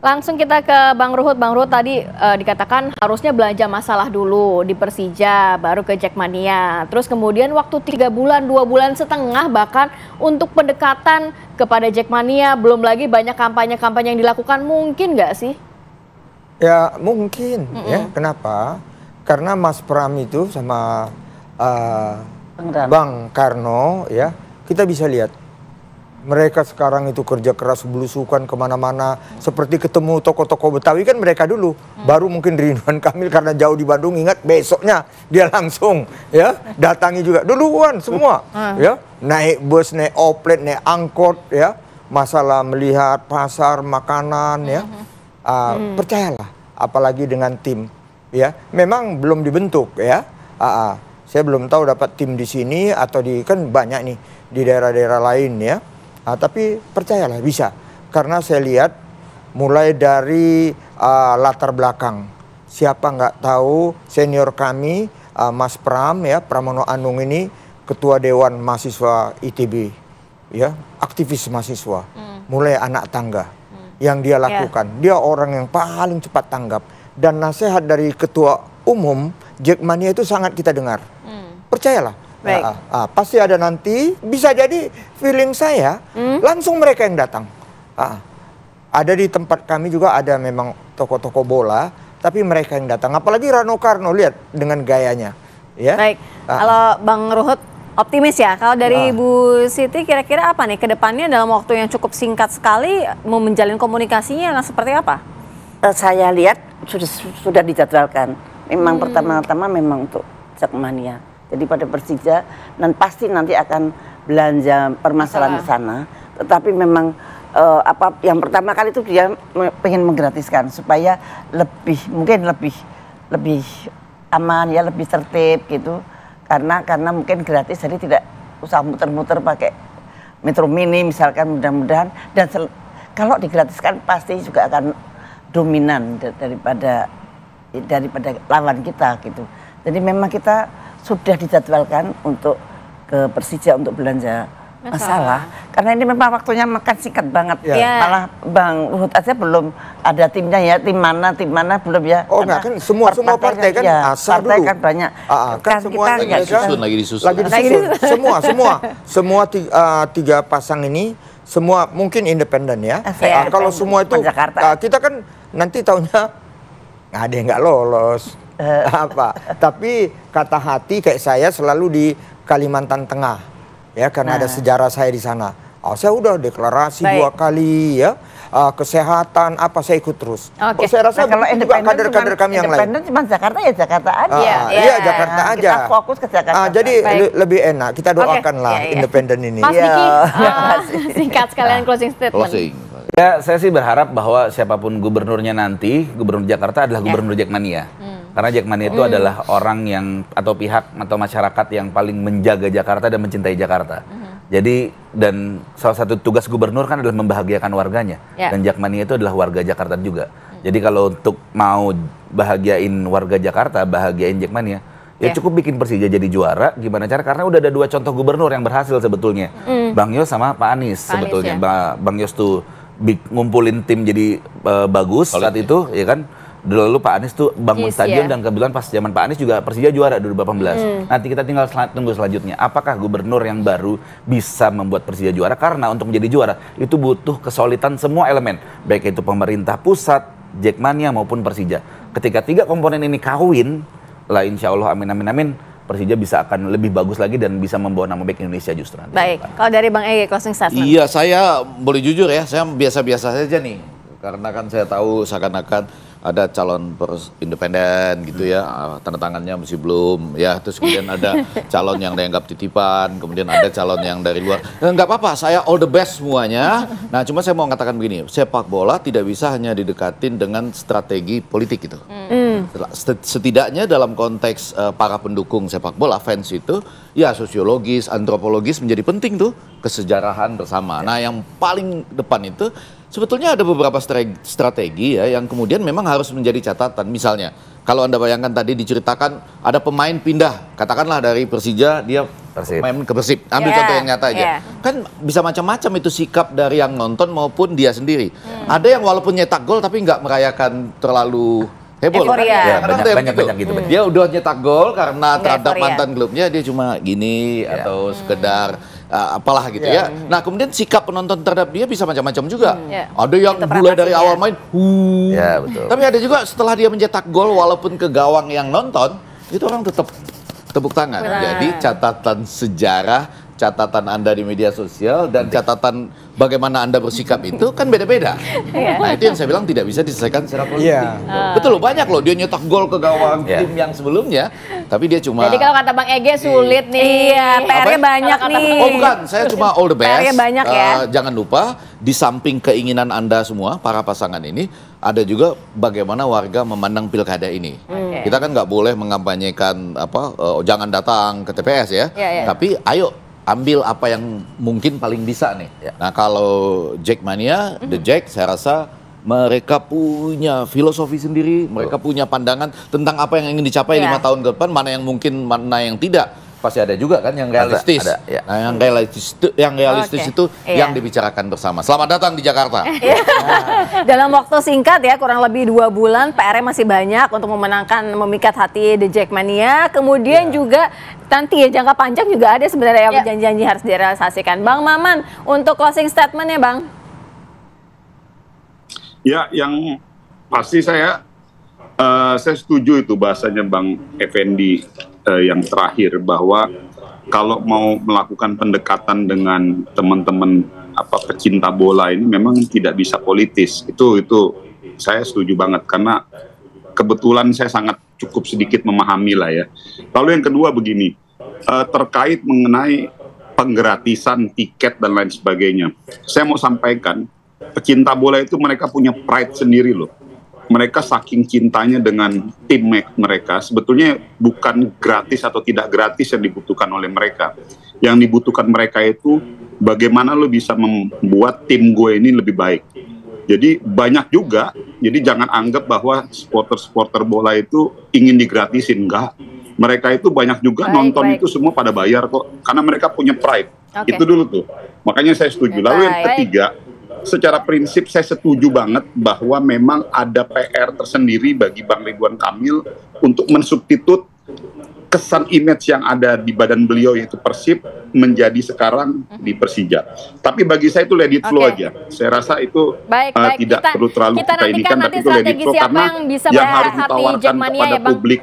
Langsung kita ke Bang Ruhut. Bang Ruhut tadi uh, dikatakan harusnya belanja masalah dulu di Persija, baru ke Jackmania. Terus kemudian waktu tiga bulan, dua bulan setengah bahkan untuk pendekatan kepada Jackmania, belum lagi banyak kampanye-kampanye yang dilakukan. Mungkin nggak sih? Ya mungkin. Mm -mm. Ya kenapa? Karena Mas Pram itu sama uh, Bang Karno ya kita bisa lihat mereka sekarang itu kerja keras belusukan kemana-mana seperti ketemu tokoh-tokoh Betawi kan mereka dulu hmm. baru mungkin Ridwan Kamil karena jauh di Bandung ingat besoknya dia langsung ya datangi juga duluan semua hmm. ya naik bus naik oplet naik angkot ya masalah melihat pasar makanan ya hmm. Uh, percayalah apalagi dengan tim ya memang belum dibentuk ya uh, uh. saya belum tahu dapat tim di sini atau di kan banyak nih di daerah-daerah lain ya Nah, tapi percayalah bisa karena saya lihat mulai dari uh, latar belakang siapa nggak tahu senior kami uh, Mas Pram ya Pramono Anung ini ketua dewan mahasiswa ITB ya aktivis mahasiswa hmm. mulai anak tangga hmm. yang dia ya. lakukan yeah. dia orang yang paling cepat tanggap dan nasihat dari ketua umum Jackmania itu sangat kita dengar hmm. percayalah Ya, Baik. Uh, uh, uh, pasti ada nanti. Bisa jadi feeling saya hmm? langsung mereka yang datang. Uh, ada di tempat kami juga ada memang toko-toko bola, tapi mereka yang datang. Apalagi Rano Karno lihat dengan gayanya. Ya. Baik. Uh, Kalau Bang Ruhut optimis ya. Kalau dari uh, Bu Siti kira-kira apa nih kedepannya dalam waktu yang cukup singkat sekali mau menjalin komunikasinya nah seperti apa? Eh, saya lihat sudah sudah dijadwalkan. Memang hmm. pertama-tama memang untuk Jakmania jadi pada Persija dan pasti nanti akan belanja permasalahan di sana tetapi memang uh, apa yang pertama kali itu dia ingin menggratiskan supaya lebih mungkin lebih lebih aman ya lebih tertib gitu karena karena mungkin gratis jadi tidak usah muter-muter pakai metro mini misalkan mudah-mudahan dan kalau digratiskan pasti juga akan dominan daripada daripada lawan kita gitu jadi memang kita sudah dijadwalkan untuk ke Persija untuk belanja masalah. masalah karena ini memang waktunya makan singkat banget ya. malah Bang Luhut aja belum ada timnya ya tim mana tim mana belum ya oh enggak kan semua semua partai kan, kan asal partai dulu kan banyak Aa, ah, ah, kan, kan semua kita kan lagi disusun lagi disusun lagi disusun, lagi disusun. semua semua semua tiga, uh, tiga pasang ini semua mungkin independen ya uh, kalau semua itu uh, kita kan nanti tahunnya ada yang nggak lolos apa. Tapi kata hati kayak saya selalu di Kalimantan Tengah ya karena nah. ada sejarah saya di sana. Oh, saya udah deklarasi Baik. dua kali ya. Uh, kesehatan apa saya ikut terus. Okay. Oh, saya rasa nah, kalau juga kader-kader kami yang lain. Independen cuma Jakarta ya Jakarta aja. Uh, yeah. Iya, iya, iya Jakarta nah, aja. Kita fokus ke Jakarta. Ah, jadi le lebih enak kita doakanlah okay. yeah, yeah. independen ini. Mas Diki, iya. uh, eh, singkat sekalian nah, closing statement. Closing. Ya saya sih berharap bahwa siapapun gubernurnya nanti gubernur Jakarta adalah ya. gubernur yeah. Jackmania. Hmm karena Mania itu mm. adalah orang yang atau pihak atau masyarakat yang paling menjaga Jakarta dan mencintai Jakarta. Mm. Jadi dan salah satu tugas gubernur kan adalah membahagiakan warganya yeah. dan Jakmania itu adalah warga Jakarta juga. Mm. Jadi kalau untuk mau bahagiain warga Jakarta, bahagiain Jakmania, ya, ya cukup bikin Persija jadi juara. Gimana cara? Karena udah ada dua contoh gubernur yang berhasil sebetulnya, mm. Bang Yos sama Pak Anies Pak sebetulnya. Anies, ya? Bang Yos tuh ngumpulin tim jadi uh, bagus Solid, saat ya. itu, ya, ya kan? dulu Pak Anies tuh bangun yes, stadion yeah. dan kebetulan pas zaman Pak Anies juga Persija juara 2018. Mm. Nanti kita tinggal sel tunggu selanjutnya. Apakah gubernur yang baru bisa membuat Persija juara? Karena untuk menjadi juara itu butuh kesolidan semua elemen, baik itu pemerintah pusat, Jackmania maupun Persija. Ketika tiga komponen ini kawin, lah insya Allah amin amin amin Persija bisa akan lebih bagus lagi dan bisa membawa nama baik Indonesia justru nanti. Baik, kalau dari Bang Ege closing statement. Iya, saya boleh jujur ya, saya biasa-biasa saja nih. Karena kan saya tahu seakan-akan ada calon independen gitu ya hmm. ah, tanda tangannya masih belum ya terus kemudian ada calon yang dianggap titipan kemudian ada calon yang dari luar nah, nggak apa-apa saya all the best semuanya nah cuma saya mau katakan begini sepak bola tidak bisa hanya didekatin dengan strategi politik itu. Hmm. setidaknya dalam konteks uh, para pendukung sepak bola fans itu ya sosiologis antropologis menjadi penting tuh kesejarahan bersama nah yang paling depan itu sebetulnya ada beberapa strategi ya yang kemudian memang harus menjadi catatan. Misalnya, kalau Anda bayangkan tadi diceritakan ada pemain pindah, katakanlah dari Persija dia Persib. main ke Persib. Ambil yeah. contoh yang nyata aja. Yeah. Kan bisa macam-macam itu sikap dari yang nonton maupun dia sendiri. Hmm. Ada yang walaupun nyetak gol tapi nggak merayakan terlalu heboh. Kan? Ya, banyak, gitu. banyak, gitu. Hmm. Dia udah nyetak gol karena terhadap mantan klubnya dia cuma gini yeah. atau sekedar hmm uh, apalah gitu yeah. ya. Nah kemudian sikap penonton terhadap dia bisa macam-macam juga. Hmm. Yeah. Ada yang Itu mulai dari ya. awal main, huh. Yeah, betul. Tapi ada juga setelah dia mencetak gol walaupun ke gawang yang nonton, itu orang tetap tepuk tangan. Jadi catatan sejarah, catatan Anda di media sosial dan catatan bagaimana Anda bersikap itu kan beda-beda. Yeah. Nah, itu yang saya bilang tidak bisa diselesaikan secara politik. Yeah. Iya. Uh. Betul loh, banyak loh dia nyetak gol ke gawang yeah. tim yang sebelumnya, tapi dia cuma Jadi kalau kata Bang Ege iya. sulit nih. Iya, pr banyak nih. Oh, bukan, saya cuma all the best. banyak ya. Uh, jangan lupa di samping keinginan Anda semua para pasangan ini ada juga bagaimana warga memandang pilkada ini. Hmm. Okay. Kita kan nggak boleh mengampanyekan apa uh, jangan datang ke TPS ya. Yeah, yeah. Tapi ayo ambil apa yang mungkin paling bisa nih. Ya. Nah kalau Jackmania, mm -hmm. The Jack, saya rasa mereka punya filosofi sendiri, mereka punya pandangan tentang apa yang ingin dicapai ya. lima yeah. tahun ke depan, mana yang mungkin, mana yang tidak pasti ada juga kan yang realistis. Ada, ada, ya. Nah, yang realistis itu yang realistis okay. itu yeah. yang dibicarakan bersama. Selamat datang di Jakarta. Iya. Dalam waktu singkat ya, kurang lebih dua bulan, PR masih banyak untuk memenangkan memikat hati The Jackmania. Kemudian yeah. juga nanti ya jangka panjang juga ada sebenarnya yang yeah. janji-janji harus direalisasikan. Bang Maman, untuk closing statement ya, Bang. Ya, yang pasti saya uh, saya setuju itu bahasanya Bang Effendi uh, yang terakhir bahwa kalau mau melakukan pendekatan dengan teman-teman apa pecinta bola ini memang tidak bisa politis. Itu itu saya setuju banget karena kebetulan saya sangat cukup sedikit memahami lah ya. Lalu yang kedua begini, uh, terkait mengenai penggratisan tiket dan lain sebagainya. Saya mau sampaikan pecinta bola itu mereka punya pride sendiri loh mereka saking cintanya dengan tim mereka sebetulnya bukan gratis atau tidak gratis yang dibutuhkan oleh mereka. Yang dibutuhkan mereka itu bagaimana lo bisa membuat tim gue ini lebih baik. Jadi banyak juga, jadi jangan anggap bahwa supporter-supporter bola itu ingin digratisin, enggak. Mereka itu banyak juga baik, nonton baik. itu semua pada bayar kok, karena mereka punya pride. Okay. Itu dulu tuh. Makanya saya setuju. Lalu yang ketiga, baik secara prinsip saya setuju banget bahwa memang ada PR tersendiri bagi Bang Ridwan Kamil untuk mensubstitut kesan image yang ada di badan beliau yaitu Persib menjadi sekarang mhm. di Persija. Tapi bagi saya itu lady flow okay. aja. Saya rasa itu baik, uh, tidak kita, perlu terlalu kita, kita ini kan tapi itu lady flow karena yang, bisa yang harus ditawarkan ya, kepada ya, bang. publik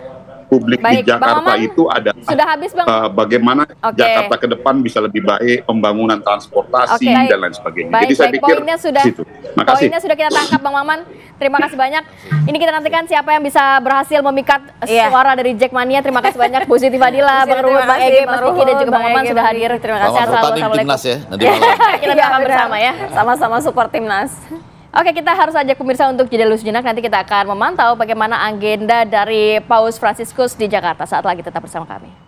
publik baik, di Jakarta Bang itu ada sudah habis, Bang. Uh, bagaimana okay. Jakarta ke depan bisa lebih baik, pembangunan transportasi okay, dan lain sebagainya. Baik, Jadi baik. saya pikir poinnya sudah situ. Poinnya sudah kita tangkap Bang Maman. Terima kasih banyak. Ini kita nantikan siapa yang bisa berhasil memikat yeah. suara dari Jackmania. Terima kasih banyak Bu Siti Fadila, Bang Ruhut, Bang Ege, Mas Kiki dan juga Bang Maman sudah hadir. Terima kasih. Assalamualaikum. Timnas ya, nanti kita akan bersama ya. Sama-sama support Timnas. Oke, kita harus ajak pemirsa untuk jeda dulu sejenak. Nanti kita akan memantau bagaimana agenda dari Paus Franciscus di Jakarta. Saat lagi tetap bersama kami.